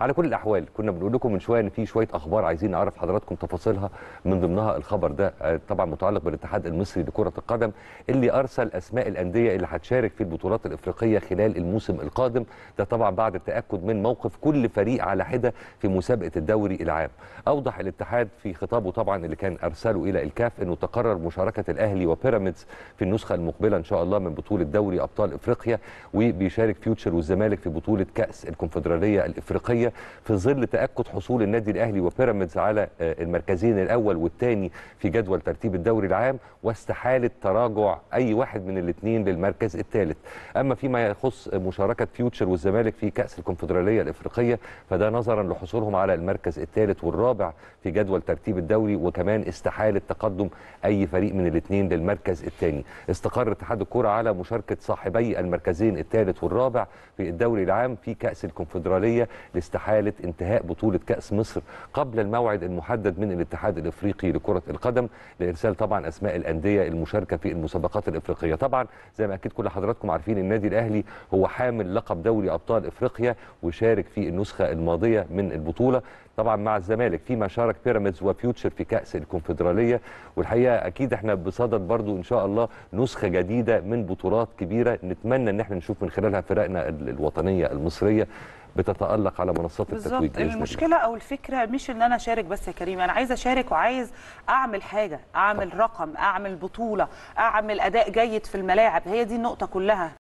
على كل الاحوال كنا بنقول لكم من شويه ان في شويه اخبار عايزين نعرف حضراتكم تفاصيلها من ضمنها الخبر ده آه، طبعا متعلق بالاتحاد المصري لكره القدم اللي ارسل اسماء الانديه اللي هتشارك في البطولات الافريقيه خلال الموسم القادم ده طبعا بعد التاكد من موقف كل فريق على حده في مسابقه الدوري العام اوضح الاتحاد في خطابه طبعا اللي كان ارسله الى الكاف انه تقرر مشاركه الاهلي وبيراميدز في النسخه المقبله ان شاء الله من بطوله دوري ابطال افريقيا وبيشارك فيوتشر والزمالك في بطوله كاس الكونفدراليه الافريقيه السعوديه في ظل تاكد حصول النادي الاهلي وبيراميدز على آه، المركزين الاول والثاني في جدول ترتيب الدوري العام واستحاله تراجع اي واحد من الاثنين للمركز الثالث اما فيما يخص مشاركه فيوتشر والزمالك في كاس الكونفدراليه الافريقيه فده نظرا لحصولهم على المركز الثالث والرابع في جدول ترتيب الدوري وكمان استحاله تقدم اي فريق من الاثنين للمركز الثاني استقر اتحاد الكره على مشاركه صاحبي المركزين الثالث والرابع في الدوري العام في كاس الكونفدراليه لاست استحاله انتهاء بطوله كاس مصر قبل الموعد المحدد من الاتحاد الافريقي لكره القدم لارسال طبعا اسماء الانديه المشاركه في المسابقات الافريقيه طبعا زي ما اكيد كل حضراتكم عارفين النادي الاهلي هو حامل لقب دوري ابطال افريقيا وشارك في النسخه الماضيه من البطوله طبعا مع الزمالك فيما شارك بيراميدز وفيوتشر في كاس الكونفدراليه والحقيقه اكيد احنا بصدد برضو ان شاء الله نسخه جديده من بطولات كبيره نتمنى ان احنا نشوف من خلالها فرقنا الوطنيه المصريه بتتالق على منصات التتويج بالظبط المشكله او الفكره مش ان انا اشارك بس يا كريم انا عايز اشارك وعايز اعمل حاجه اعمل رقم اعمل بطوله اعمل اداء جيد في الملاعب هي دي النقطه كلها